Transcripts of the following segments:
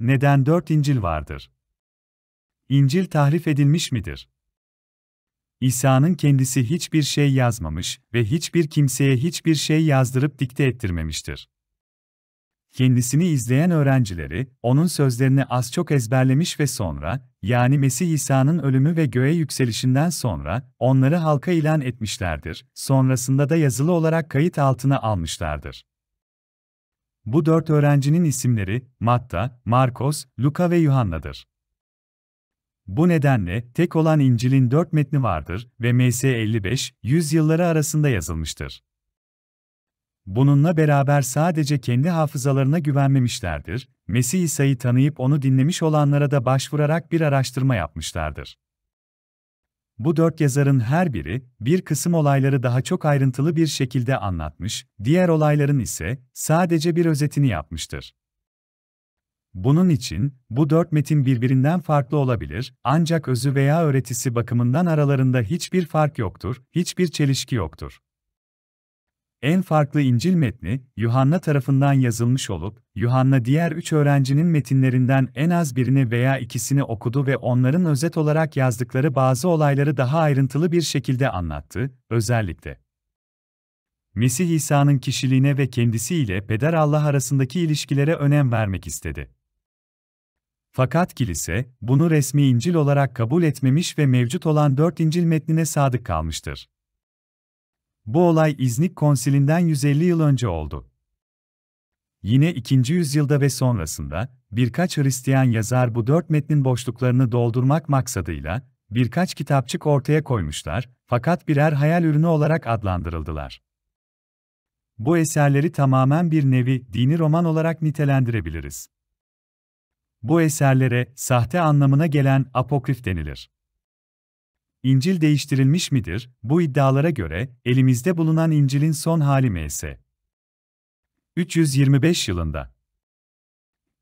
Neden dört İncil vardır? İncil tahrif edilmiş midir? İsa'nın kendisi hiçbir şey yazmamış ve hiçbir kimseye hiçbir şey yazdırıp dikte ettirmemiştir. Kendisini izleyen öğrencileri, onun sözlerini az çok ezberlemiş ve sonra, yani Mesih İsa'nın ölümü ve göğe yükselişinden sonra, onları halka ilan etmişlerdir, sonrasında da yazılı olarak kayıt altına almışlardır. Bu dört öğrencinin isimleri Matta, Markos, Luka ve Yuhanna'dır. Bu nedenle tek olan İncil'in dört metni vardır ve MS 55, 100 yılları arasında yazılmıştır. Bununla beraber sadece kendi hafızalarına güvenmemişlerdir, Mesih İsa'yı tanıyıp onu dinlemiş olanlara da başvurarak bir araştırma yapmışlardır. Bu dört yazarın her biri, bir kısım olayları daha çok ayrıntılı bir şekilde anlatmış, diğer olayların ise sadece bir özetini yapmıştır. Bunun için, bu dört metin birbirinden farklı olabilir, ancak özü veya öğretisi bakımından aralarında hiçbir fark yoktur, hiçbir çelişki yoktur. En farklı İncil metni, Yuhanna tarafından yazılmış olup, Yuhanna diğer üç öğrencinin metinlerinden en az birini veya ikisini okudu ve onların özet olarak yazdıkları bazı olayları daha ayrıntılı bir şekilde anlattı, özellikle. Mesih İsa'nın kişiliğine ve kendisi ile Peder Allah arasındaki ilişkilere önem vermek istedi. Fakat kilise, bunu resmi İncil olarak kabul etmemiş ve mevcut olan dört İncil metnine sadık kalmıştır. Bu olay İznik Konsilinden 150 yıl önce oldu. Yine 2. yüzyılda ve sonrasında, birkaç Hristiyan yazar bu dört metnin boşluklarını doldurmak maksadıyla, birkaç kitapçık ortaya koymuşlar, fakat birer hayal ürünü olarak adlandırıldılar. Bu eserleri tamamen bir nevi dini roman olarak nitelendirebiliriz. Bu eserlere sahte anlamına gelen apokrif denilir. İncil değiştirilmiş midir? Bu iddialara göre, elimizde bulunan İncil'in son hali M.S. 325 yılında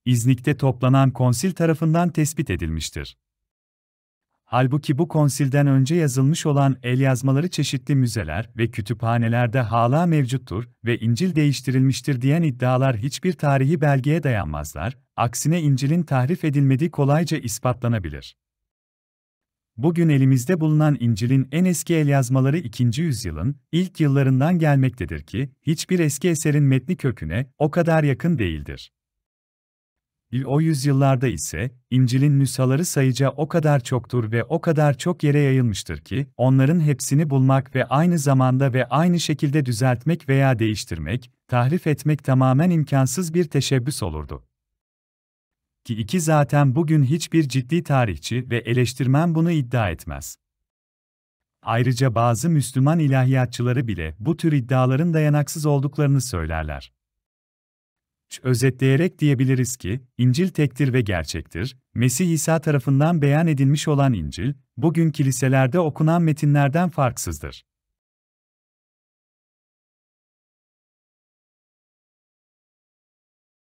İznik'te toplanan konsil tarafından tespit edilmiştir. Halbuki bu konsilden önce yazılmış olan el yazmaları çeşitli müzeler ve kütüphanelerde hala mevcuttur ve İncil değiştirilmiştir diyen iddialar hiçbir tarihi belgeye dayanmazlar, aksine İncil'in tahrif edilmediği kolayca ispatlanabilir bugün elimizde bulunan İncil'in en eski el yazmaları 2. yüzyılın ilk yıllarından gelmektedir ki, hiçbir eski eserin metni köküne o kadar yakın değildir. O yüzyıllarda ise, İncil'in nüshaları sayıca o kadar çoktur ve o kadar çok yere yayılmıştır ki, onların hepsini bulmak ve aynı zamanda ve aynı şekilde düzeltmek veya değiştirmek, tahrif etmek tamamen imkansız bir teşebbüs olurdu ki iki zaten bugün hiçbir ciddi tarihçi ve eleştirmen bunu iddia etmez. Ayrıca bazı Müslüman ilahiyatçıları bile bu tür iddiaların dayanaksız olduklarını söylerler. Özetleyerek diyebiliriz ki, İncil tektir ve gerçektir, Mesih İsa tarafından beyan edilmiş olan İncil, bugün kiliselerde okunan metinlerden farksızdır.